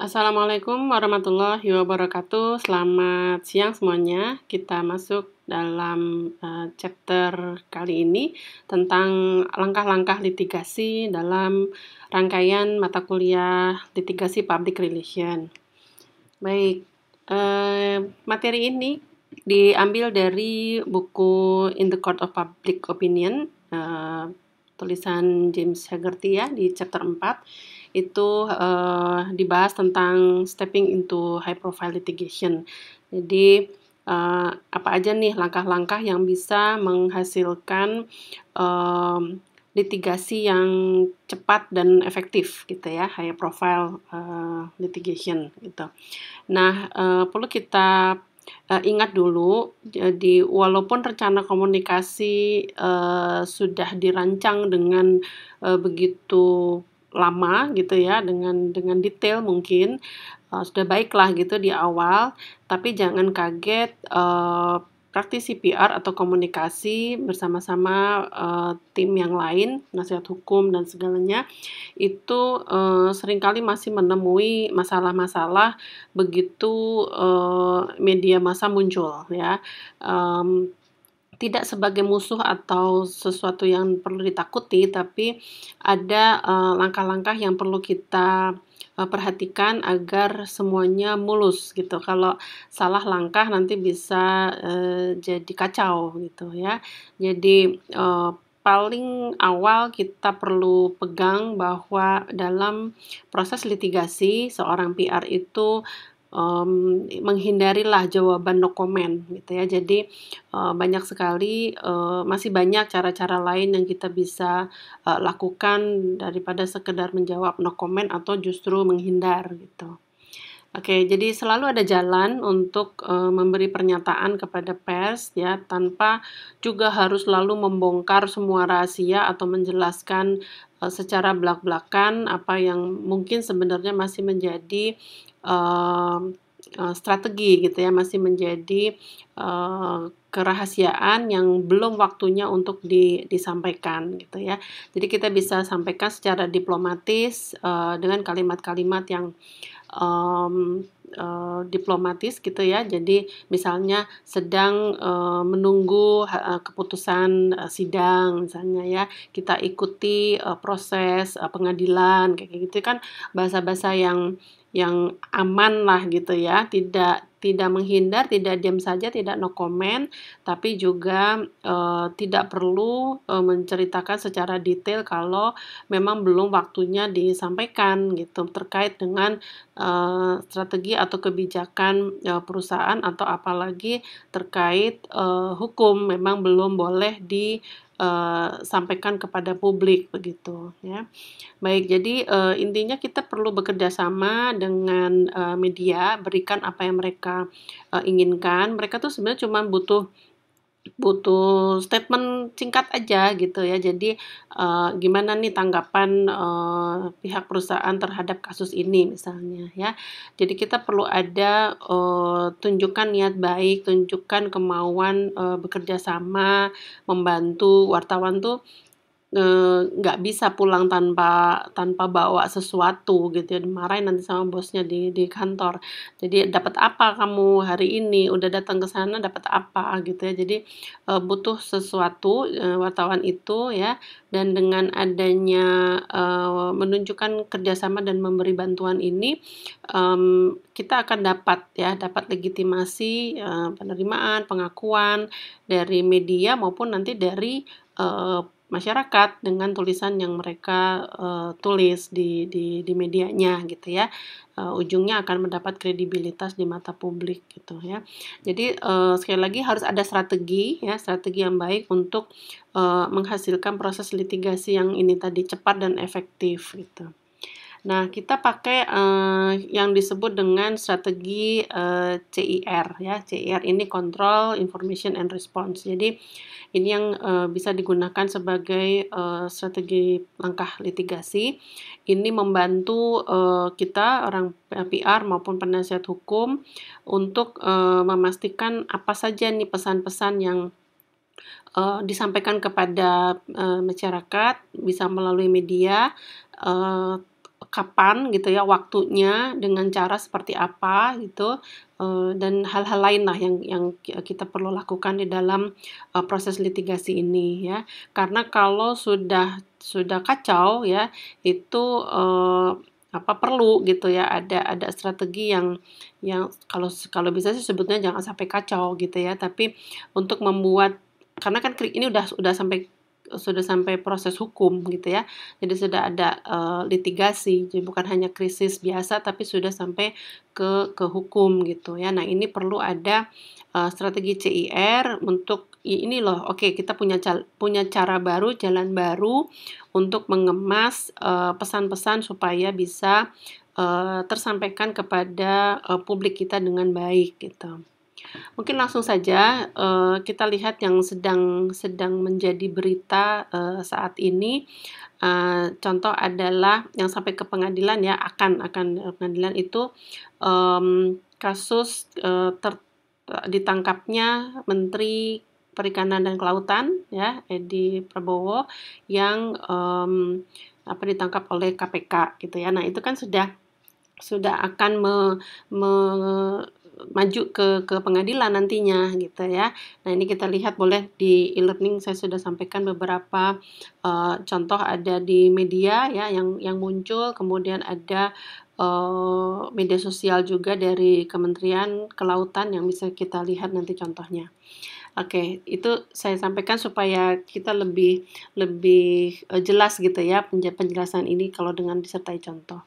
Assalamualaikum warahmatullahi wabarakatuh. Selamat siang semuanya. Kita masuk dalam uh, chapter kali ini tentang langkah-langkah litigasi dalam rangkaian mata kuliah litigasi public relation. Baik, uh, materi ini diambil dari buku In the Court of Public Opinion uh, tulisan James Hegarty ya di chapter 4 itu uh, dibahas tentang stepping into high profile litigation. Jadi uh, apa aja nih langkah-langkah yang bisa menghasilkan uh, litigasi yang cepat dan efektif gitu ya high profile uh, litigation gitu. Nah uh, perlu kita uh, ingat dulu jadi walaupun rencana komunikasi uh, sudah dirancang dengan uh, begitu lama gitu ya dengan dengan detail mungkin uh, sudah baiklah gitu di awal tapi jangan kaget uh, eh, praktis CPR atau komunikasi bersama-sama uh, tim yang lain, nasihat hukum dan segalanya itu uh, seringkali masih menemui masalah-masalah begitu uh, media masa muncul ya. Um, tidak sebagai musuh atau sesuatu yang perlu ditakuti, tapi ada eh, langkah-langkah uh, yang perlu kita uh, perhatikan agar semuanya mulus gitu. Kalau salah langkah nanti bisa uh, jadi kacau gitu ya. Jadi uh, paling awal kita perlu pegang bahwa dalam proses litigasi seorang PR itu um, menghindarilah jawaban no comment gitu ya. Jadi uh, banyak sekali uh, masih banyak cara-cara lain yang kita bisa uh, lakukan daripada sekedar menjawab no comment atau justru menghindar gitu. Oke, jadi selalu ada jalan untuk uh, memberi pernyataan kepada pers ya tanpa juga harus lalu membongkar semua rahasia atau menjelaskan Eh, secara belak-belakan apa yang mungkin sebenarnya masih menjadi uh, strategi gitu ya masih menjadi uh, kerahasiaan yang belum waktunya untuk di, disampaikan gitu ya jadi kita bisa sampaikan secara diplomatis uh, dengan kalimat-kalimat yang um, uh, diplomatis gitu ya. Jadi misalnya sedang uh, menunggu uh, keputusan uh, sidang misalnya ya, kita ikuti uh, proses uh, pengadilan kayak gitu kan bahasa-bahasa yang yang aman lah gitu ya tidak tidak menghindar tidak diam saja tidak no comment tapi juga e, tidak perlu e, menceritakan secara detail kalau memang belum waktunya disampaikan gitu terkait dengan e, strategi atau kebijakan e, perusahaan atau apalagi terkait e, hukum memang belum boleh di Eh, sampaikan kepada publik begitu ya. Baik, jadi uh, intinya kita perlu bekerja sama dengan uh, media, berikan apa yang mereka uh, inginkan. Mereka tuh sebenarnya cuma butuh butuh statement singkat aja gitu ya. Jadi uh, gimana nih tanggapan uh, pihak perusahaan terhadap kasus ini misalnya ya. Jadi kita perlu ada uh, tunjukkan niat baik, tunjukkan kemauan uh, bekerja sama, membantu wartawan tuh Eh, nggak e, bisa pulang tanpa tanpa bawa sesuatu gitu ya dimarahin nanti sama bosnya di di kantor jadi dapat apa kamu hari ini udah datang ke sana dapat apa gitu ya jadi e, butuh sesuatu e, wartawan itu ya dan dengan adanya e, menunjukkan kerjasama dan memberi bantuan ini e, kita akan dapat ya dapat legitimasi e, penerimaan pengakuan dari media maupun nanti dari masyarakat dengan tulisan yang mereka uh, tulis di, di di medianya gitu ya uh, ujungnya akan mendapat kredibilitas di mata publik gitu ya jadi uh, sekali lagi harus ada strategi ya strategi yang baik untuk uh, menghasilkan proses litigasi yang ini tadi cepat dan efektif gitu Nah, kita pakai uh, yang disebut dengan strategi uh, eh, CIR ya. CIR ini Control Information and Response. Jadi ini yang uh, bisa digunakan sebagai uh, strategi langkah litigasi. Ini membantu uh, kita orang PR maupun penasihat hukum untuk uh, memastikan apa saja nih pesan-pesan yang uh, disampaikan kepada uh, masyarakat bisa melalui media uh, kapan gitu ya waktunya dengan cara seperti apa gitu eh, dan hal-hal lain lah yang yang kita perlu lakukan di dalam eh, proses litigasi ini ya karena kalau sudah sudah kacau ya itu eh, apa perlu gitu ya ada ada strategi yang yang kalau kalau bisa sih sebetulnya jangan sampai kacau gitu ya tapi untuk membuat karena kan ini udah udah sampai sudah sampai proses hukum gitu ya. Jadi sudah ada uh, litigasi, jadi bukan hanya krisis biasa tapi sudah sampai ke ke hukum gitu ya. Nah, ini perlu ada uh, strategi CIR untuk ini loh. Oke, okay, kita punya cal, punya cara baru, jalan baru untuk mengemas eh, pesan-pesan uh, pesan supaya bisa uh, tersampaikan kepada uh, publik kita dengan baik gitu. Mungkin langsung saja uh, kita lihat yang sedang sedang menjadi berita uh, saat ini. Uh, contoh adalah yang sampai ke pengadilan ya akan akan pengadilan itu um, kasus uh, ter, ditangkapnya Menteri Perikanan dan Kelautan ya Edi Prabowo yang um, apa ditangkap oleh KPK gitu ya. Nah, itu kan sudah sudah akan me, me maju ke ke pengadilan nantinya gitu ya. Nah, ini kita lihat boleh di e-learning saya sudah sampaikan beberapa uh, contoh ada di media ya yang yang muncul, kemudian ada uh, media sosial juga dari Kementerian Kelautan yang bisa kita lihat nanti contohnya. Oke, itu saya sampaikan supaya kita lebih lebih eh, jelas gitu ya penjelasan ini kalau dengan disertai contoh.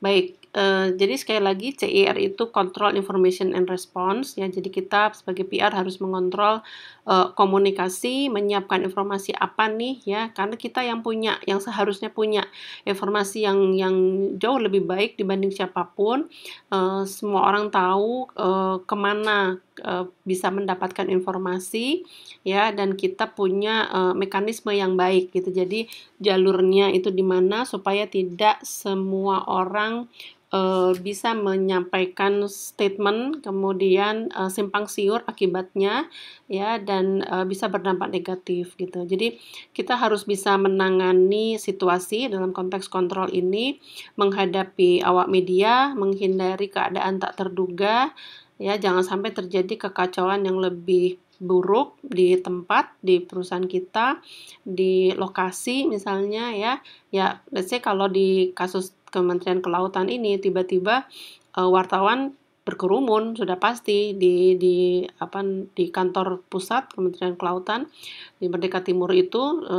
Baik, eh, jadi sekali lagi CIR itu Control Information and Response ya. Jadi kita sebagai PR harus mengontrol uh, komunikasi, menyiapkan informasi apa nih ya, karena kita yang punya, yang seharusnya punya informasi yang yang jauh lebih baik dibanding siapapun. Uh, semua orang tahu uh, kemana uh, bisa mendapatkan informasi ya, dan kita punya uh, mekanisme yang baik gitu. Jadi jalurnya itu di mana supaya tidak semua orang uh, bisa menyampaikan statement kemudian uh, simpang siur akibatnya ya dan uh, bisa berdampak negatif gitu. Jadi kita harus bisa menangani situasi dalam konteks kontrol ini menghadapi awak media, menghindari keadaan tak terduga ya jangan sampai terjadi kekacauan yang lebih buruk di tempat di perusahaan kita di lokasi misalnya ya ya let's say kalau di kasus Kementerian Kelautan ini tiba-tiba e, wartawan berkerumun sudah pasti di di apa di kantor pusat Kementerian Kelautan di Merdeka Timur itu e,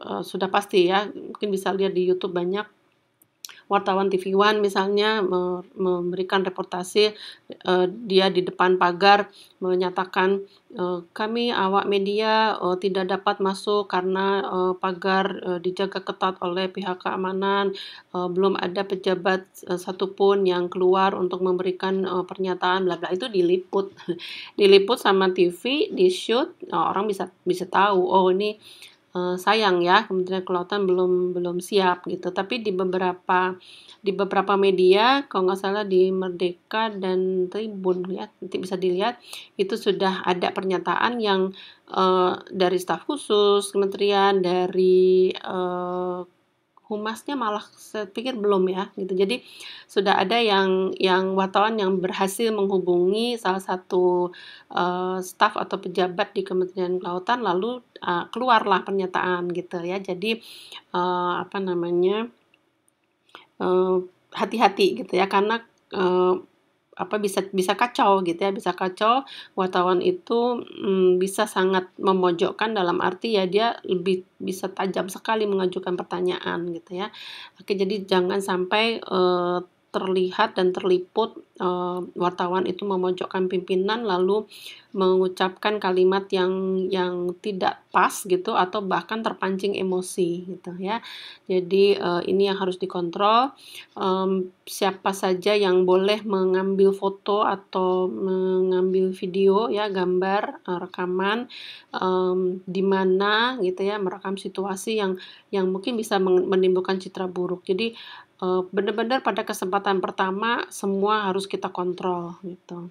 e, sudah pasti ya mungkin bisa lihat di YouTube banyak wartawan TV One misalnya memberikan reportasi eh, dia di depan pagar menyatakan eh, kami awak media eh, tidak dapat masuk karena pagar dijaga ketat oleh pihak keamanan belum ada pejabat satupun yang keluar untuk memberikan pernyataan bla bla itu diliput diliput sama TV di shoot nah, orang bisa bisa tahu oh ini Eh, sayang ya Kementerian Kelautan belum belum siap gitu tapi di beberapa di beberapa media kalau nggak salah di Merdeka dan Tribun ya nanti bisa dilihat itu sudah ada pernyataan yang uh, dari staf khusus kementerian dari uh, humasnya malah saya pikir belum ya gitu. Jadi sudah ada yang yang wartawan yang berhasil menghubungi salah satu uh, staf atau pejabat di Kementerian Kelautan lalu uh, keluarlah pernyataan gitu ya. Jadi uh, apa namanya? hati-hati uh, gitu ya karena uh, apa bisa bisa kacau gitu ya bisa kacau wartawan itu mm, bisa sangat memojokkan dalam arti ya dia lebih bisa tajam sekali mengajukan pertanyaan gitu ya oke jadi jangan sampai uh, terlihat dan terliput e, wartawan itu memojokkan pimpinan lalu mengucapkan kalimat yang yang tidak pas gitu atau bahkan terpancing emosi gitu ya. Jadi e, ini yang harus dikontrol e, siapa saja yang boleh mengambil foto atau mengambil video ya gambar eh, rekaman e, di mana gitu ya merekam situasi yang yang mungkin bisa menimbulkan citra buruk. Jadi Eh, benar-benar pada kesempatan pertama semua harus kita kontrol gitu.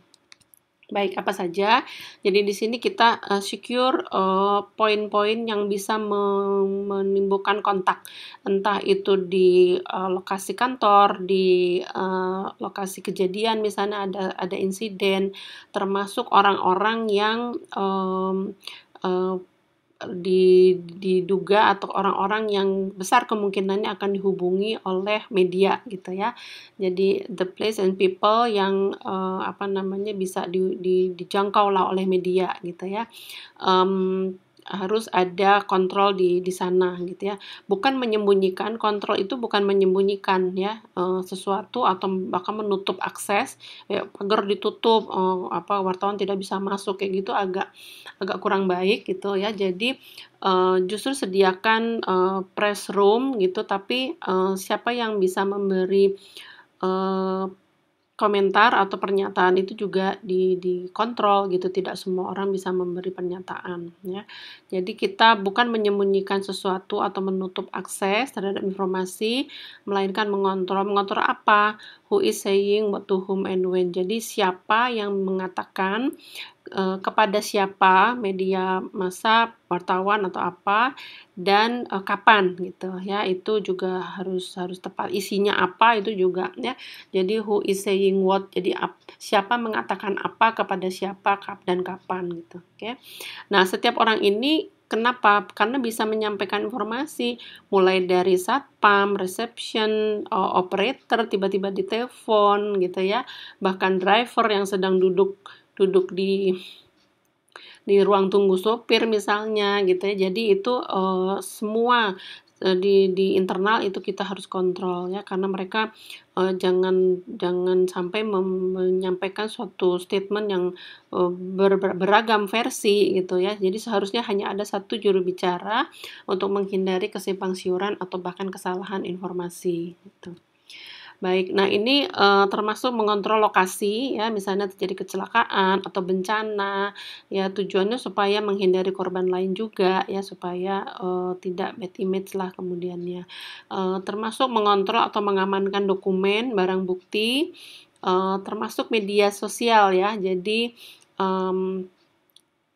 Baik, apa saja? Jadi di sini kita uh, secure uh, poin-poin yang bisa menimbulkan kontak. Entah itu di uh, lokasi kantor, di uh, lokasi kejadian misalnya ada ada insiden, termasuk orang-orang yang um, uh, diduga atau orang-orang yang besar kemungkinannya akan dihubungi oleh media gitu ya. Jadi the place and people yang uh, apa namanya bisa di, di, dijangkau lah oleh media gitu ya. Um, harus ada kontrol di di sana gitu ya. Bukan menyembunyikan, kontrol itu bukan menyembunyikan ya e, sesuatu atau bahkan menutup akses, ya, pagar ditutup, e, apa wartawan tidak bisa masuk kayak gitu agak agak kurang baik gitu ya. Jadi e, justru sediakan e, press room gitu, tapi e, siapa yang bisa memberi e, komentar atau pernyataan itu juga di dikontrol gitu tidak semua orang bisa memberi pernyataan ya jadi kita bukan menyembunyikan sesuatu atau menutup akses terhadap informasi melainkan mengontrol mengontrol apa who is saying what to whom and when jadi siapa yang mengatakan uh, kepada siapa media masa wartawan atau apa dan uh, kapan gitu ya itu juga harus harus tepat isinya apa itu juga ya jadi who is saying what jadi ap, siapa mengatakan apa kepada siapa kap dan kapan gitu oke okay? nah setiap orang ini Kenapa? Karena bisa menyampaikan informasi mulai dari satpam, reception, eh, operator, tiba-tiba ditelepon gitu ya, bahkan driver yang sedang duduk duduk di di ruang tunggu sopir misalnya gitu ya jadi itu uh, semua eh, di di internal itu kita harus kontrol ya karena mereka uh, jangan jangan sampai menyampaikan suatu statement yang uh, ber, beragam versi gitu ya jadi seharusnya hanya ada satu juru bicara untuk menghindari kesimpang siuran atau bahkan kesalahan informasi gitu. Baik, nah ini uh, termasuk mengontrol lokasi ya, misalnya terjadi kecelakaan atau bencana ya tujuannya supaya menghindari korban lain juga ya supaya uh, tidak bad image lah kemudiannya. Uh, termasuk mengontrol atau mengamankan dokumen, barang bukti, uh, termasuk media sosial ya. Jadi um,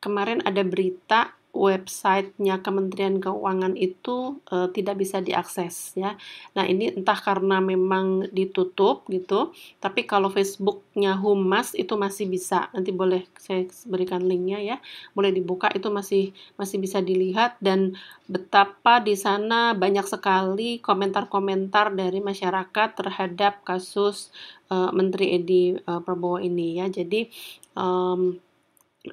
kemarin ada berita websitenya Kementerian Keuangan itu e, tidak bisa diakses ya. Nah ini entah karena memang ditutup gitu, tapi kalau Facebooknya Humas itu masih bisa. Nanti boleh saya berikan linknya ya, boleh dibuka itu masih masih bisa dilihat dan betapa di sana banyak sekali komentar-komentar dari masyarakat terhadap kasus e, Menteri Edi e, Prabowo ini ya. Jadi um,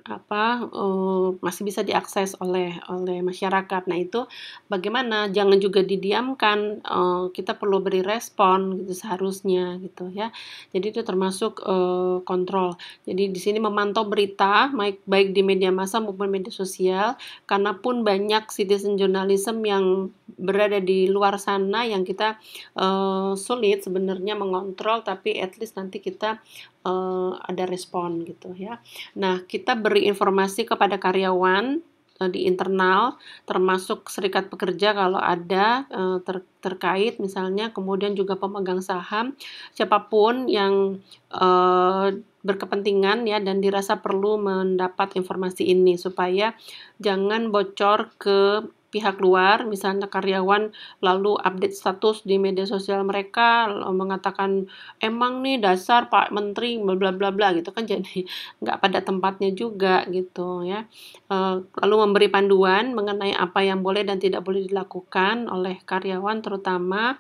apa uh, masih bisa diakses oleh oleh masyarakat. Nah itu bagaimana? Jangan juga didiamkan. Uh, kita perlu beri respon gitu seharusnya gitu ya. Jadi itu termasuk uh, kontrol. Jadi di sini memantau berita baik baik di media massa maupun media sosial. Karena pun banyak citizen journalism yang berada di luar sana yang kita uh, sulit sebenarnya mengontrol tapi at least nanti kita uh, ada respon gitu ya. Nah, kita beri informasi kepada karyawan eh, di internal termasuk serikat pekerja kalau ada ter terkait misalnya kemudian juga pemegang saham siapapun yang uh, berkepentingan ya dan dirasa perlu mendapat informasi ini supaya jangan bocor ke pihak luar, misalnya karyawan lalu update status di media sosial mereka mengatakan emang nih dasar Pak Menteri bla bla bla gitu kan jadi nggak pada tempatnya juga gitu ya. Eh, lalu memberi panduan mengenai apa yang boleh dan tidak boleh dilakukan oleh karyawan terutama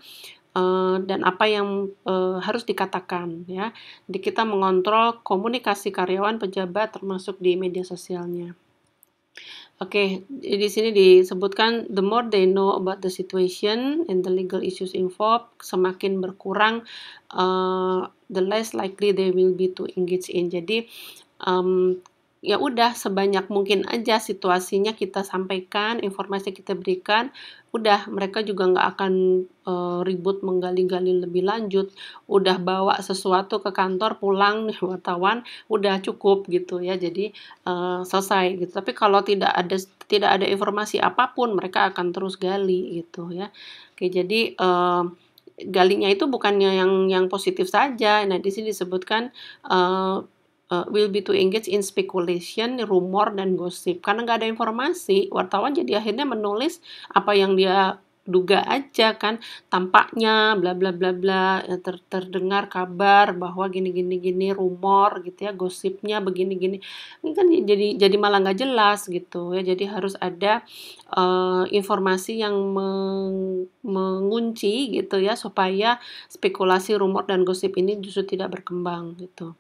eh, dan apa yang eh, harus dikatakan ya. Jadi kita mengontrol komunikasi karyawan pejabat termasuk di media sosialnya. Oke, okay, di sini disebutkan the more they know about the situation and the legal issues involved, semakin berkurang, uh, the less likely they will be to engage in. Jadi um, ya udah sebanyak mungkin aja situasinya kita sampaikan, informasi kita berikan, udah mereka juga nggak akan e, ribut menggali-gali lebih lanjut, udah bawa sesuatu ke kantor pulang nih wartawan, udah cukup gitu ya, jadi e, selesai gitu. Tapi kalau tidak ada tidak ada informasi apapun, mereka akan terus gali gitu ya. Oke, jadi e, galinya itu bukannya yang yang positif saja. Nah, di sini disebutkan e, uh, will be to engage in speculation, rumor dan gosip. Karena nggak ada informasi, wartawan jadi akhirnya menulis apa yang dia duga aja kan tampaknya bla bla bla bla ya, ter terdengar kabar bahwa gini gini gini rumor gitu ya gosipnya begini gini ini kan jadi jadi malah nggak jelas gitu ya jadi harus ada uh, informasi yang meng mengunci gitu ya supaya spekulasi rumor dan gosip ini justru tidak berkembang gitu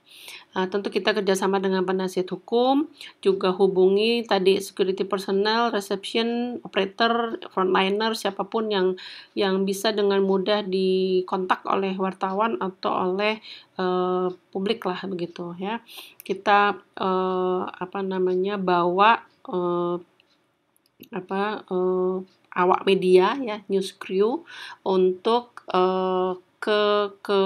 Uh, tentu kita kerjasama dengan penasihat hukum, juga hubungi tadi security personnel, reception, operator, frontliner, siapapun yang yang bisa dengan mudah dikontak oleh wartawan atau oleh uh, publik lah begitu ya. Kita uh, apa namanya bawa uh, apa uh, awak media ya news crew untuk uh, ke ke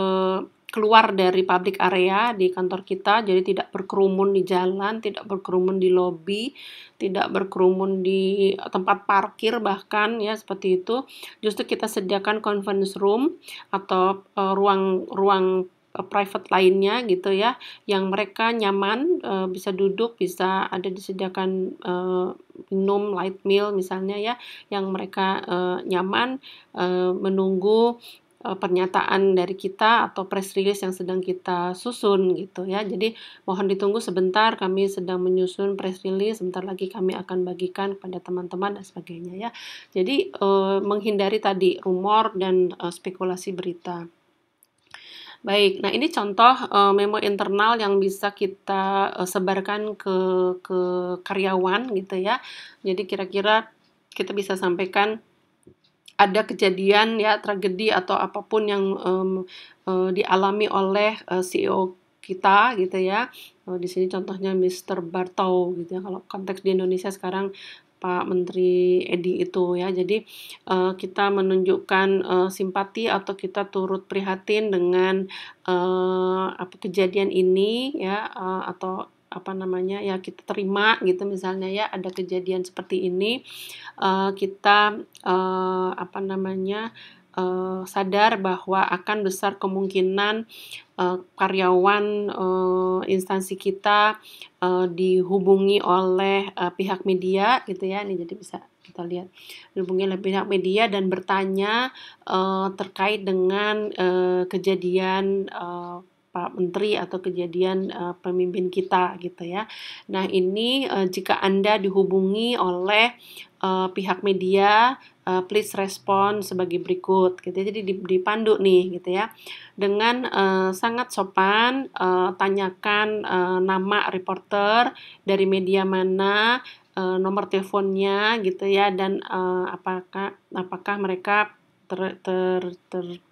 keluar dari public area di kantor kita, jadi tidak berkerumun di jalan, tidak berkerumun di lobi, tidak berkerumun di tempat parkir bahkan ya seperti itu. Justru kita sediakan conference room atau ruang-ruang eh, uh, eh, private lainnya gitu ya yang mereka nyaman uh, bisa duduk bisa ada disediakan uh, minum light meal misalnya ya yang mereka uh, nyaman menunggu Eh, pernyataan dari kita atau press release yang sedang kita susun gitu ya. Jadi mohon ditunggu sebentar kami sedang menyusun press release sebentar lagi kami akan bagikan kepada teman-teman dan sebagainya ya. Jadi eh, menghindari tadi rumor dan eh, spekulasi berita. Baik, nah ini contoh uh, memo internal yang bisa kita uh, sebarkan ke ke karyawan gitu ya. Jadi kira-kira kita bisa sampaikan ada kejadian ya tragedi atau apapun yang um, uh, dialami oleh uh, eh, CEO kita gitu ya. Uh, di sini contohnya Mr. Bartow gitu ya. Kalau konteks di Indonesia sekarang Pak Menteri Edi itu ya. Jadi uh, kita menunjukkan uh, simpati atau kita turut prihatin dengan uh, apa kejadian ini ya uh, atau apa namanya ya kita terima gitu misalnya ya ada kejadian seperti ini uh, kita uh, apa namanya uh, sadar bahwa akan besar kemungkinan uh, karyawan uh, instansi kita uh, dihubungi oleh uh, pihak media gitu ya ini jadi bisa kita lihat hubungi oleh pihak media dan bertanya uh, terkait dengan uh, kejadian uh, Pak Menteri atau kejadian uh, pemimpin kita gitu ya. Nah ini uh, jika Anda dihubungi oleh uh, pihak media, uh, please respon sebagai berikut. Gitu. Ya. Jadi dipandu nih, gitu ya. Dengan uh, sangat sopan, uh, tanyakan uh, nama reporter dari media mana, uh, nomor teleponnya, gitu ya, dan uh, apakah apakah mereka ter, ter, ter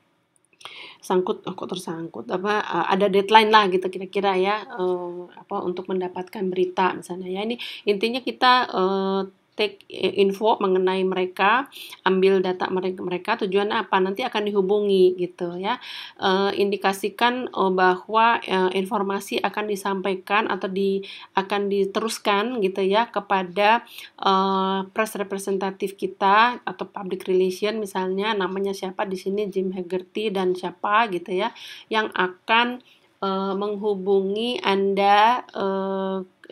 sangkut oh kok tersangkut apa eh, ada deadline lah gitu kira-kira ya uh, apa untuk mendapatkan berita misalnya ya ini intinya kita uh, take info mengenai mereka, ambil data mereka. Tujuannya apa? Nanti akan dihubungi gitu ya. E, indikasikan oh, bahwa e, informasi akan disampaikan atau di akan diteruskan gitu ya kepada e, press representative kita atau public relation misalnya namanya siapa di sini Jim Hegarty dan siapa gitu ya yang akan e, menghubungi Anda e,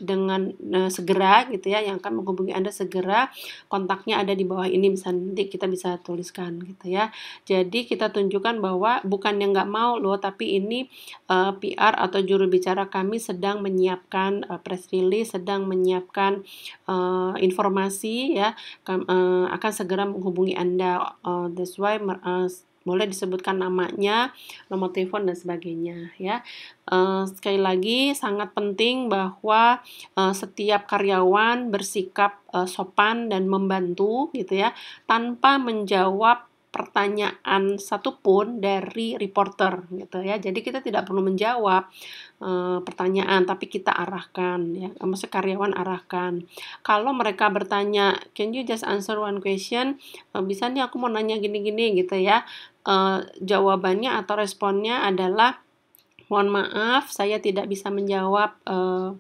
dengan uh, segera gitu ya yang akan menghubungi Anda segera kontaknya ada di bawah ini bisa nanti kita bisa tuliskan gitu ya. Jadi kita tunjukkan bahwa bukan yang nggak mau loh tapi ini uh, eh, PR atau juru bicara kami sedang menyiapkan uh, press release, sedang menyiapkan uh, informasi ya kam, uh, akan segera menghubungi Anda. Uh, that's why uh, boleh disebutkan namanya, nomor telepon dan sebagainya ya. Uh, sekali lagi sangat penting bahwa uh, setiap karyawan bersikap uh, sopan dan membantu gitu ya, tanpa menjawab pertanyaan satupun dari reporter gitu ya. Jadi kita tidak perlu menjawab e, pertanyaan, tapi kita arahkan ya. Maksud karyawan arahkan. Kalau mereka bertanya, can you just answer one question? E, bisa nih aku mau nanya gini-gini gitu ya uh, jawabannya atau responnya adalah mohon maaf saya tidak bisa menjawab uh,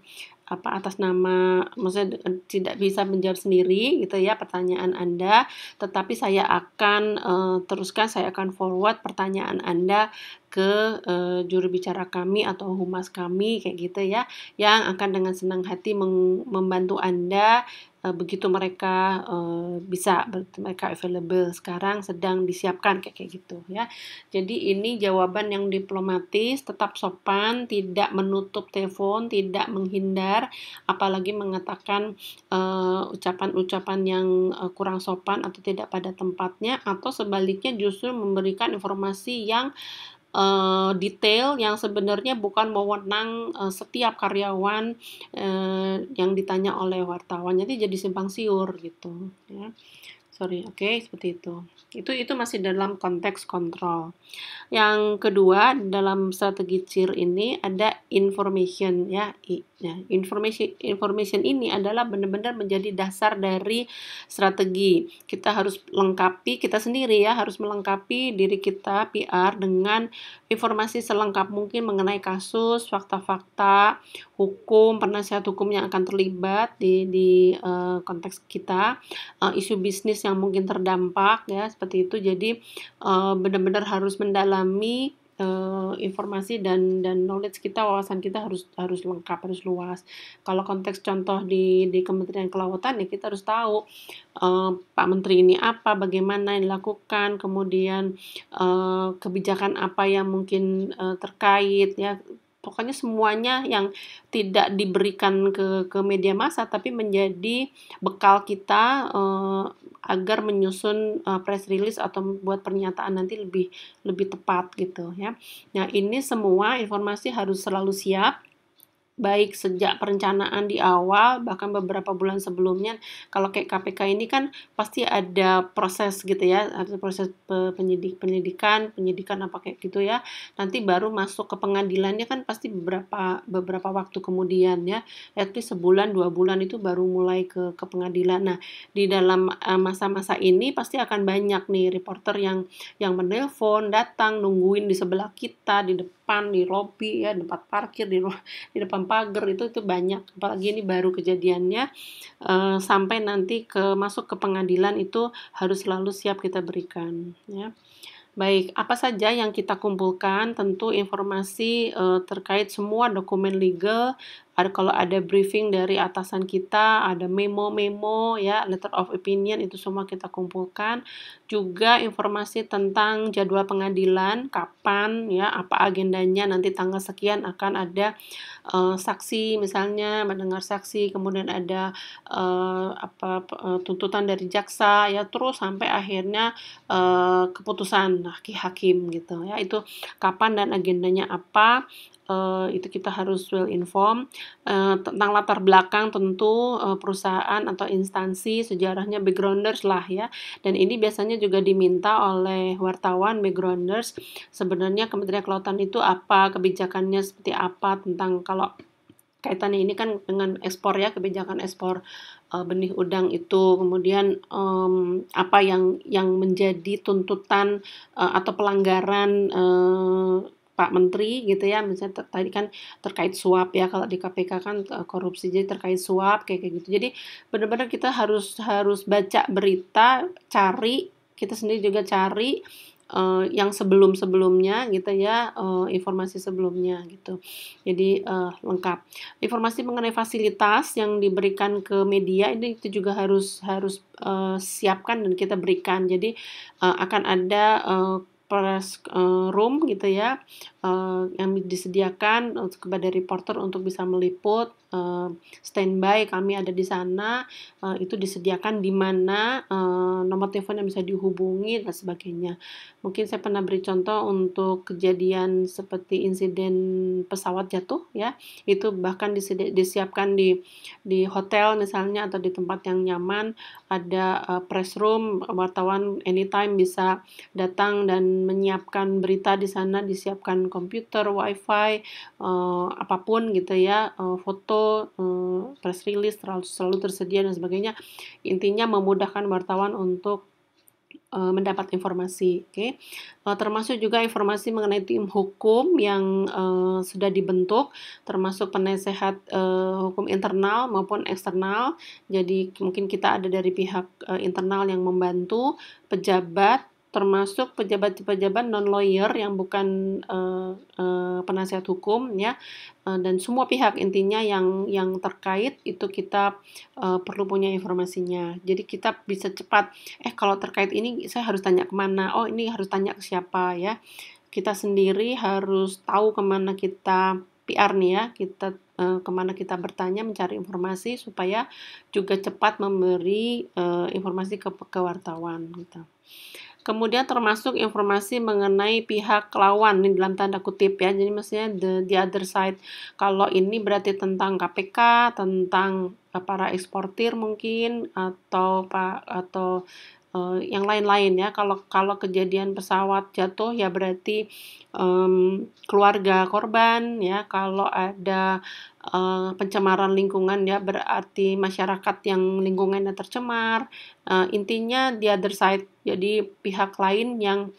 apa atas nama maksudnya eh, tidak bisa menjawab sendiri gitu ya pertanyaan Anda tetapi saya akan uh, teruskan saya akan forward pertanyaan Anda ke uh, juru bicara kami atau humas kami kayak gitu ya yang akan dengan senang hati membantu Anda uh, begitu mereka uh, bisa mereka available sekarang sedang disiapkan kayak kayak gitu ya. Jadi ini jawaban yang diplomatis, tetap sopan, tidak menutup telepon, tidak menghindar, apalagi mengatakan eh, ucapan-ucapan uh, yang uh, kurang sopan atau tidak pada tempatnya atau sebaliknya justru memberikan informasi yang uh, detail yang sebenarnya bukan mewenang uh, setiap karyawan uh, yang ditanya oleh wartawan. Jadi jadi simpang siur gitu. Ya. Sorry, oke okay, seperti itu. Itu itu masih dalam konteks kontrol. Yang kedua dalam strategi CIR ini ada information ya, Ya, information information ini adalah benar-benar menjadi dasar dari strategi. Kita harus lengkapi kita sendiri ya, harus melengkapi diri kita PR dengan informasi selengkap mungkin mengenai kasus, fakta-fakta, hukum, penasihat hukum yang akan terlibat di di uh, konteks kita, uh, isu bisnis yang mungkin terdampak ya, seperti itu. Jadi uh, benar-benar harus mendalami uh, informasi dan dan knowledge kita wawasan kita harus harus lengkap harus luas kalau konteks contoh di di Kementerian Kelautan ya kita harus tahu uh, Pak Menteri ini apa bagaimana yang dilakukan kemudian uh, kebijakan apa yang mungkin uh, terkait ya pokoknya semuanya yang tidak diberikan ke ke media massa tapi menjadi bekal kita uh, agar menyusun uh, press release atau membuat pernyataan nanti lebih lebih tepat gitu ya. Nah, ini semua informasi harus selalu siap baik sejak perencanaan di awal bahkan beberapa bulan sebelumnya kalau kayak KPK ini kan pasti ada proses gitu ya ada proses penyidik penyidikan penyidikan apa kayak gitu ya nanti baru masuk ke pengadilannya kan pasti beberapa beberapa waktu kemudian ya at least sebulan dua bulan itu baru mulai ke ke pengadilan nah di dalam eh, masa-masa ini pasti akan banyak nih reporter yang yang menelpon datang nungguin di sebelah kita di depan di lobi ya di tempat parkir di di depan pagar itu itu banyak apalagi ini baru kejadiannya e, sampai nanti ke masuk ke pengadilan itu harus selalu siap kita berikan ya Baik, apa saja yang kita kumpulkan? Tentu informasi e, terkait semua dokumen legal ada kalau ada briefing dari atasan kita, ada memo-memo ya, letter of opinion itu semua kita kumpulkan. Juga informasi tentang jadwal pengadilan, kapan ya, apa agendanya nanti tanggal sekian akan ada uh, saksi misalnya mendengar saksi, kemudian ada uh, apa eh, tuntutan dari jaksa ya terus sampai akhirnya uh, keputusan nah, hakim gitu ya. Itu kapan dan agendanya apa uh, itu kita harus well inform uh, tentang latar belakang tentu uh, perusahaan atau instansi sejarahnya backgrounders lah ya dan ini biasanya juga diminta oleh wartawan backgrounders sebenarnya Kementerian Kelautan itu apa kebijakannya seperti apa tentang kalau kaitannya ini kan dengan ekspor ya kebijakan ekspor uh, benih udang itu kemudian um, apa yang yang menjadi tuntutan uh, atau pelanggaran uh, Pak Menteri gitu ya misalnya tadi kan terkait suap ya kalau di KPK kan e, korupsi jadi terkait suap kayak -kaya gitu jadi benar-benar kita harus harus baca berita cari kita sendiri juga cari uh, yang sebelum sebelumnya gitu ya uh, informasi sebelumnya gitu jadi uh, lengkap informasi mengenai fasilitas yang diberikan ke media ini itu juga harus harus uh, siapkan dan kita berikan jadi uh, akan ada uh, press eh, room gitu ya eh, yang disediakan untuk kepada reporter untuk bisa meliput uh, standby kami ada di sana uh, itu disediakan di mana uh, nomor telepon yang bisa dihubungi dan sebagainya mungkin saya pernah beri contoh untuk kejadian seperti insiden pesawat jatuh ya itu bahkan disedi- disiapkan di di hotel misalnya atau di tempat yang nyaman ada uh, press room wartawan anytime bisa datang dan menyiapkan berita di sana disiapkan komputer wifi uh, apapun gitu ya uh, foto foto, eh, press release selalu, selalu tersedia dan sebagainya. Intinya memudahkan wartawan untuk uh, mendapat informasi, oke? Okay? Uh, eh, termasuk juga informasi mengenai tim hukum yang uh, sudah dibentuk, termasuk penasehat uh, hukum internal maupun eksternal. Jadi mungkin kita ada dari pihak uh, internal yang membantu pejabat termasuk pejabat-pejabat non lawyer yang bukan uh, uh, penasihat hukum ya uh, dan semua pihak intinya yang yang terkait itu kita uh, perlu punya informasinya jadi kita bisa cepat eh kalau terkait ini saya harus tanya kemana oh ini harus tanya ke siapa ya kita sendiri harus tahu kemana kita PR nih ya kita uh, kemana kita bertanya mencari informasi supaya juga cepat memberi uh, informasi ke, ke wartawan gitu. Kemudian termasuk informasi mengenai pihak lawan ini dalam tanda kutip ya. Jadi maksudnya the, the other side. Kalau ini berarti tentang KPK, tentang eh, para eksportir mungkin atau pak atau uh, yang lain-lain ya. Kalau kalau kejadian pesawat jatuh ya berarti um, keluarga korban ya. Kalau ada uh, pencemaran lingkungan ya berarti masyarakat yang lingkungannya tercemar. Uh, intinya the other side. Jadi pihak lain yang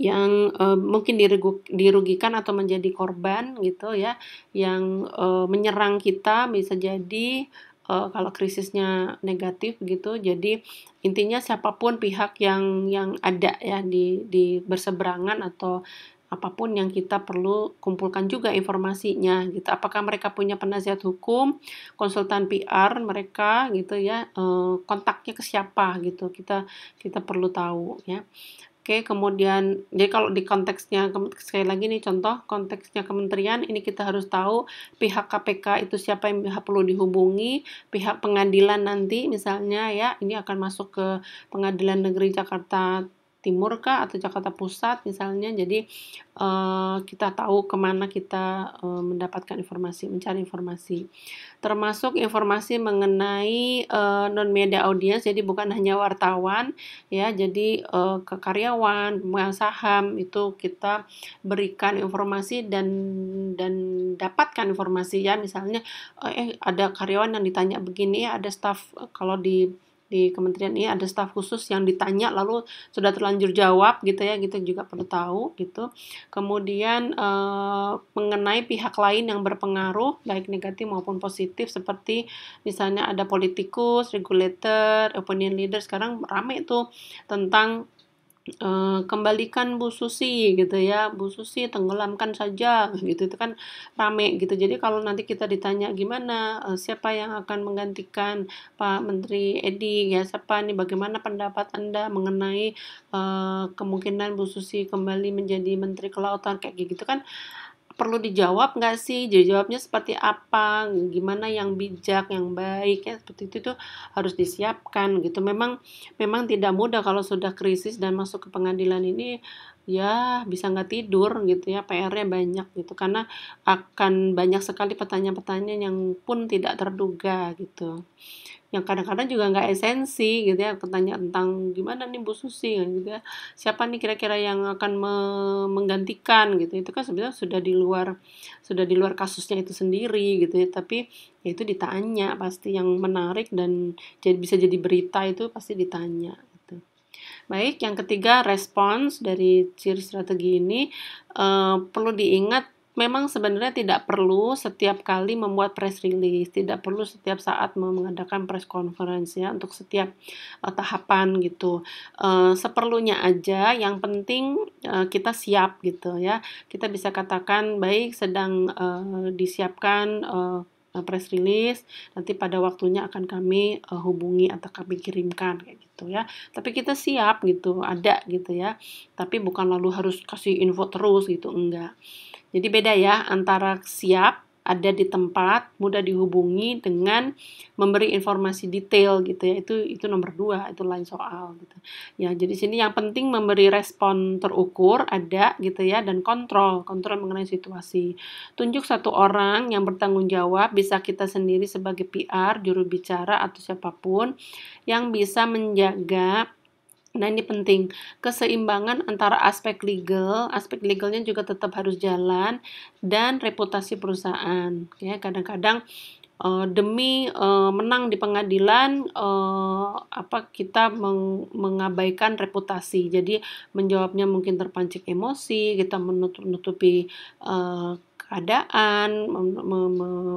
yang uh, mungkin dirugikan atau menjadi korban gitu ya, yang uh, menyerang kita bisa jadi uh, kalau krisisnya negatif gitu. Jadi intinya siapapun pihak yang yang ada ya di di berseberangan atau apapun yang kita perlu kumpulkan juga informasinya gitu. Apakah mereka punya penasihat hukum, konsultan PR mereka gitu ya, eh, kontaknya ke siapa gitu. Kita kita perlu tahu ya. Oke, kemudian jadi kalau di konteksnya sekali lagi nih contoh konteksnya kementerian ini kita harus tahu pihak KPK itu siapa yang perlu dihubungi, pihak pengadilan nanti misalnya ya ini akan masuk ke Pengadilan Negeri Jakarta Timur kah atau Jakarta Pusat misalnya. Jadi uh, kita tahu kemana kita uh, mendapatkan informasi, mencari informasi. Termasuk informasi mengenai uh, eh, non media audience, jadi bukan hanya wartawan ya, jadi uh, ke karyawan, pemegang saham itu kita berikan informasi dan dan dapatkan informasi ya, misalnya eh ada karyawan yang ditanya begini, ya, ada staff kalau di di kementerian ini ada staf khusus yang ditanya lalu sudah terlanjur jawab gitu ya kita juga perlu tahu gitu kemudian eh, mengenai pihak lain yang berpengaruh baik negatif maupun positif seperti misalnya ada politikus regulator opinion leader sekarang ramai tuh tentang e, kembalikan Bu Susi gitu ya Bu Susi tenggelamkan saja gitu itu kan rame gitu jadi kalau nanti kita ditanya gimana e, siapa yang akan menggantikan Pak Menteri Edi ya siapa nih bagaimana pendapat Anda mengenai e, kemungkinan Bu Susi kembali menjadi Menteri Kelautan kayak gitu kan perlu dijawab nggak sih Jadi jawabnya seperti apa gimana yang bijak yang baik ya seperti itu tuh harus disiapkan gitu memang memang tidak mudah kalau sudah krisis dan masuk ke pengadilan ini ya bisa nggak tidur gitu ya PR-nya banyak gitu karena akan banyak sekali pertanyaan-pertanyaan yang pun tidak terduga gitu yang kadang-kadang juga nggak esensi gitu ya bertanya tentang gimana nih Bu Susi kan gitu ya siapa nih kira-kira yang akan me menggantikan gitu itu kan sebenarnya sudah di luar sudah di luar kasusnya itu sendiri gitu ya tapi ya itu ditanya pasti yang menarik dan jadi bisa jadi berita itu pasti ditanya Baik, yang ketiga respons dari ciri strategi ini uh, perlu diingat memang sebenarnya tidak perlu setiap kali membuat press release, tidak perlu setiap saat mengadakan press conference ya untuk setiap uh, tahapan gitu. Uh, seperlunya aja, yang penting uh, kita siap gitu ya. Kita bisa katakan baik sedang uh, disiapkan uh, Eh, press release nanti pada waktunya akan kami uh, hubungi atau kami kirimkan kayak gitu ya tapi kita siap gitu ada gitu ya tapi bukan lalu harus kasih info terus gitu enggak jadi beda ya antara siap ada di tempat, mudah dihubungi dengan memberi informasi detail gitu ya. Itu itu nomor dua, itu lain soal gitu. Ya, jadi sini yang penting memberi respon terukur ada gitu ya dan kontrol, kontrol mengenai situasi. Tunjuk satu orang yang bertanggung jawab, bisa kita sendiri sebagai PR, juru bicara atau siapapun yang bisa menjaga Nah ini penting, keseimbangan antara aspek legal, aspek legalnya juga tetap harus jalan, dan reputasi perusahaan. Ya kadang-kadang uh, demi uh, menang di pengadilan, uh, apa kita meng mengabaikan reputasi. Jadi menjawabnya mungkin terpancing emosi, kita menutupi uh, keadaan,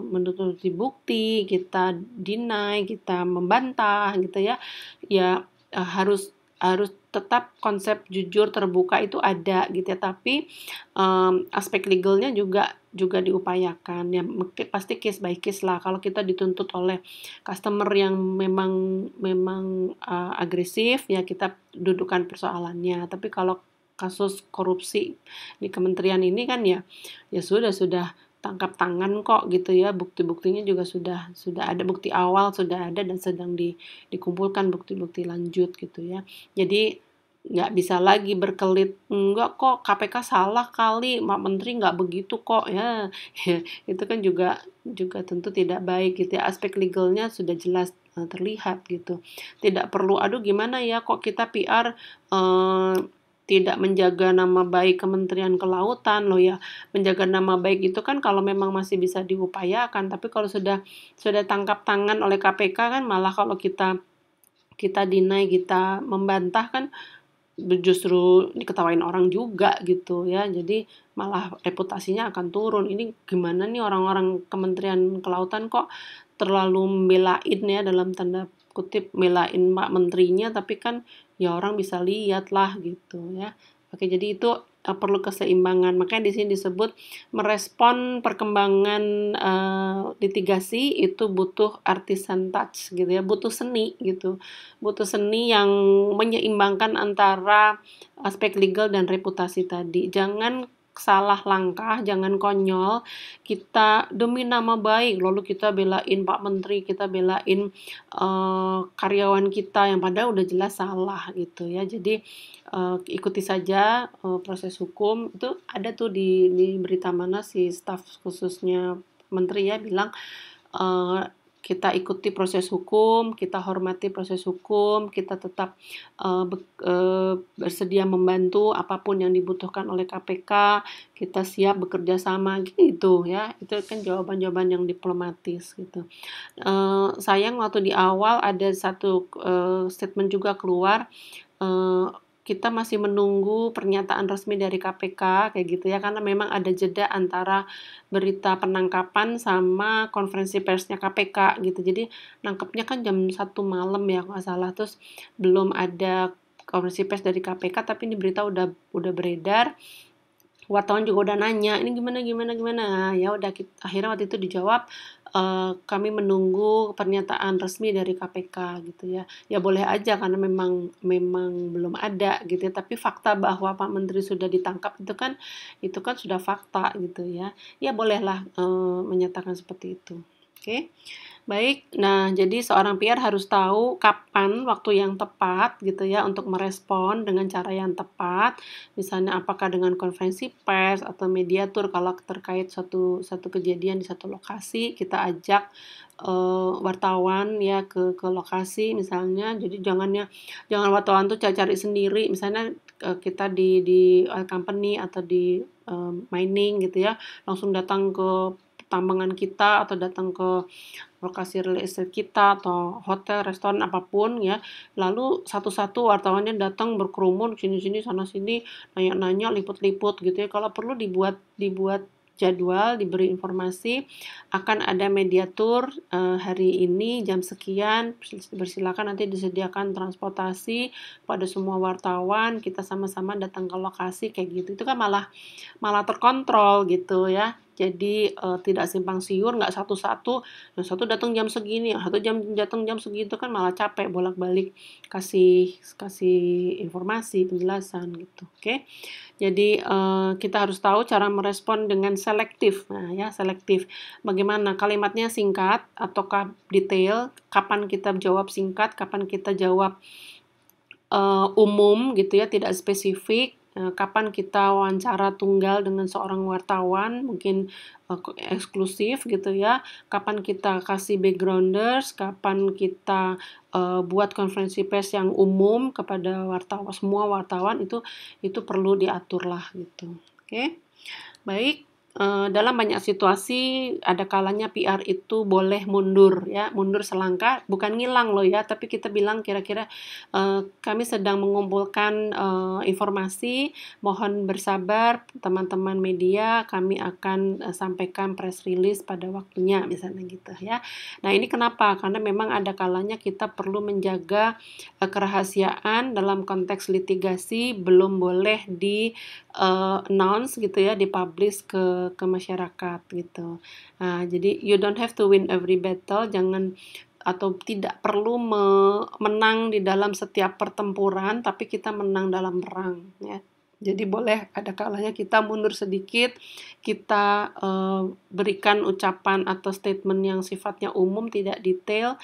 menutupi bukti, kita deny, kita membantah, gitu ya. Ya harus harus tetap konsep jujur terbuka itu ada gitu ya tapi um, aspek legalnya juga juga diupayakan ya pasti case by case lah kalau kita dituntut oleh customer yang memang memang uh, agresif ya kita dudukan persoalannya tapi kalau kasus korupsi di kementerian ini kan ya ya sudah sudah tangkap tangan kok gitu ya bukti-buktinya juga sudah sudah ada bukti awal sudah ada dan sedang di, dikumpulkan bukti-bukti lanjut gitu ya jadi nggak bisa lagi berkelit enggak kok KPK salah kali Pak Menteri nggak begitu kok ya. itu kan juga juga tentu tidak baik gitu ya aspek legalnya sudah jelas eh, terlihat gitu tidak perlu aduh gimana ya kok kita PR eh, tidak menjaga nama baik Kementerian Kelautan loh ya. Menjaga nama baik itu kan kalau memang masih bisa diupayakan, tapi kalau sudah sudah tangkap tangan oleh KPK kan malah kalau kita kita dinai, kita membantah kan justru diketawain orang juga gitu ya. Jadi malah reputasinya akan turun. Ini gimana nih orang-orang Kementerian Kelautan kok terlalu membelain ya dalam tanda kutip melain Pak Menterinya, tapi kan ya orang bisa lihat lah gitu ya. Oke, jadi itu eh, perlu keseimbangan. Makanya di sini disebut merespon perkembangan uh, litigasi itu butuh artisan touch gitu ya, butuh seni gitu. Butuh seni yang menyeimbangkan antara aspek legal dan reputasi tadi. Jangan salah langkah, jangan konyol. Kita demi nama baik, lalu kita belain Pak Menteri, kita belain uh, karyawan kita yang pada udah jelas salah gitu ya. Jadi uh, ikuti saja uh, proses hukum. Itu ada tuh di di berita mana si staf khususnya menteri ya bilang uh, kita ikuti proses hukum, kita hormati proses hukum, kita tetap uh, be uh, bersedia membantu apapun yang dibutuhkan oleh KPK, kita siap bekerja sama gitu ya. Itu kan jawaban-jawaban yang diplomatis gitu. Uh, sayang waktu di awal ada satu uh, statement juga keluar uh, kita masih menunggu pernyataan resmi dari KPK kayak gitu ya karena memang ada jeda antara berita penangkapan sama konferensi persnya KPK gitu jadi nangkepnya kan jam satu malam ya nggak salah terus belum ada konferensi pers dari KPK tapi ini berita udah udah beredar wartawan juga udah nanya ini gimana gimana gimana ya udah akhirnya waktu itu dijawab Eh, kami menunggu pernyataan resmi dari KPK gitu ya. Ya boleh aja karena memang memang belum ada gitu ya. Tapi fakta bahwa Pak Menteri sudah ditangkap itu kan itu kan sudah fakta gitu ya. Ya bolehlah uh, menyatakan seperti itu. Oke. Okay? Baik, nah jadi seorang PR harus tahu kapan waktu yang tepat gitu ya untuk merespon dengan cara yang tepat. Misalnya apakah dengan konferensi pers atau media tour kalau terkait satu satu kejadian di satu lokasi kita ajak uh, wartawan ya ke ke lokasi misalnya. Jadi jangannya jangan wartawan tuh cari-cari sendiri. Misalnya uh, kita di di company atau di uh, mining gitu ya, langsung datang ke tambangan kita atau datang ke lokasi real estate kita atau hotel, restoran apapun ya. Lalu satu-satu wartawannya datang berkerumun sini-sini sana sini nanya-nanya liput-liput gitu ya. Kalau perlu dibuat dibuat jadwal diberi informasi akan ada media tour eh, hari ini jam sekian bersilakan nanti disediakan transportasi pada semua wartawan kita sama-sama datang ke lokasi kayak gitu itu kan malah malah terkontrol gitu ya jadi uh, tidak simpang siur nggak satu-satu yang satu datang jam segini yang satu jam datang jam segitu kan malah capek bolak-balik kasih kasih informasi penjelasan gitu oke okay? jadi uh, kita harus tahu cara merespon dengan selektif nah ya selektif bagaimana kalimatnya singkat ataukah detail kapan kita jawab singkat kapan kita jawab uh, umum gitu ya tidak spesifik Eh, kapan kita wawancara tunggal dengan seorang wartawan mungkin eh, eksklusif gitu ya kapan kita kasih backgrounders kapan kita uh, buat konferensi pers yang umum kepada wartawan semua wartawan itu itu perlu diatur lah gitu oke okay? baik Eh, dalam banyak situasi ada kalanya PR itu boleh mundur ya mundur selangkah bukan ngilang loh ya tapi kita bilang kira-kira uh, kami sedang mengumpulkan uh, informasi mohon bersabar teman-teman media kami akan uh, sampaikan press release pada waktunya misalnya gitu ya nah ini kenapa karena memang ada kalanya kita perlu menjaga uh, kerahasiaan dalam konteks litigasi belum boleh di uh, announce gitu ya dipublish ke ke masyarakat gitu. Nah, jadi you don't have to win every battle, jangan atau tidak perlu me, menang di dalam setiap pertempuran, tapi kita menang dalam perang ya. Jadi boleh ada kalanya kita mundur sedikit, kita uh, berikan ucapan atau statement yang sifatnya umum tidak detail,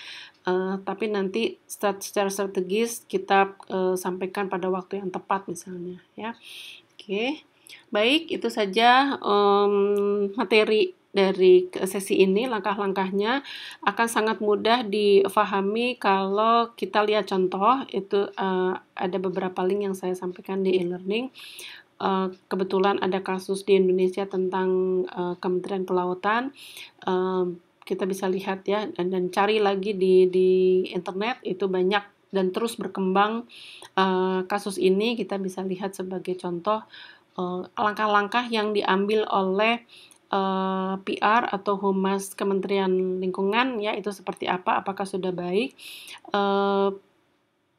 uh, tapi nanti secara strategis kita uh, sampaikan pada waktu yang tepat misalnya ya. Oke. Okay. Baik, itu saja um, materi dari sesi ini langkah-langkahnya akan sangat mudah difahami kalau kita lihat contoh itu uh, ada beberapa link yang saya sampaikan di e-learning uh, kebetulan ada kasus di Indonesia tentang uh, Kementerian Kelautan uh, kita bisa lihat ya dan, dan cari lagi di di internet itu banyak dan terus berkembang uh, kasus ini kita bisa lihat sebagai contoh uh, Eh, langkah-langkah yang diambil oleh uh, eh, PR atau humas Kementerian Lingkungan ya itu seperti apa apakah sudah baik uh,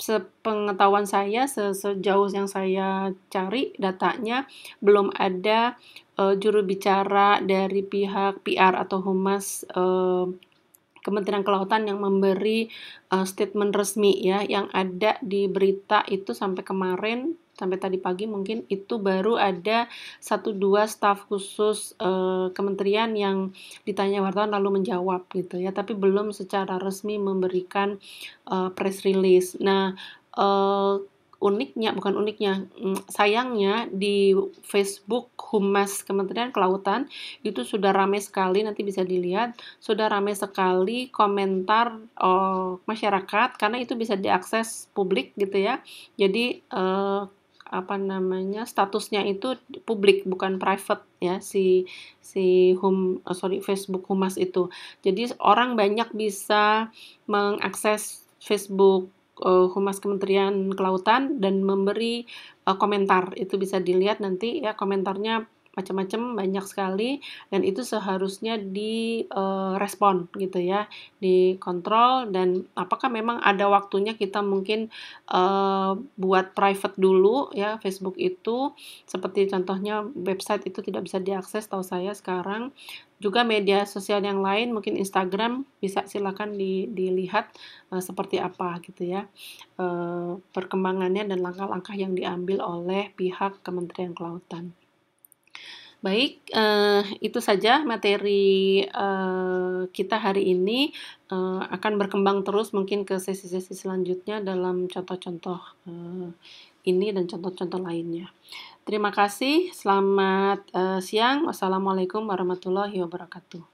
sepengetahuan saya sejauh yang saya cari datanya belum ada uh, juru bicara dari pihak PR atau humas uh, Kementerian Kelautan yang memberi uh, statement resmi ya yang ada di berita itu sampai kemarin sampai tadi pagi mungkin itu baru ada satu dua staf khusus uh, kementerian yang ditanya wartawan lalu menjawab gitu ya tapi belum secara resmi memberikan uh, press release nah uh, uniknya bukan uniknya mm, sayangnya di Facebook Humas Kementerian Kelautan itu sudah ramai sekali nanti bisa dilihat sudah ramai sekali komentar oh, masyarakat karena itu bisa diakses publik gitu ya jadi eh, apa namanya statusnya itu publik bukan private ya si si hum oh, sorry Facebook Humas itu jadi orang banyak bisa mengakses Facebook uh, Humas Kementerian Kelautan dan memberi uh, komentar. Itu bisa dilihat nanti ya komentarnya macam-macam banyak sekali dan itu seharusnya direspon eh, uh, gitu ya dikontrol dan apakah memang ada waktunya kita mungkin uh, buat private dulu ya Facebook itu seperti contohnya website itu tidak bisa diakses tahu saya sekarang juga media sosial yang lain mungkin Instagram bisa silakan di, dilihat uh, seperti apa gitu ya uh, perkembangannya dan langkah-langkah yang diambil oleh pihak Kementerian Kelautan. Baik, uh, itu saja materi uh, kita hari ini uh, akan berkembang terus mungkin ke sesi-sesi selanjutnya dalam contoh-contoh uh, ini dan contoh-contoh lainnya. Terima kasih, selamat uh, siang. Wassalamualaikum warahmatullahi wabarakatuh.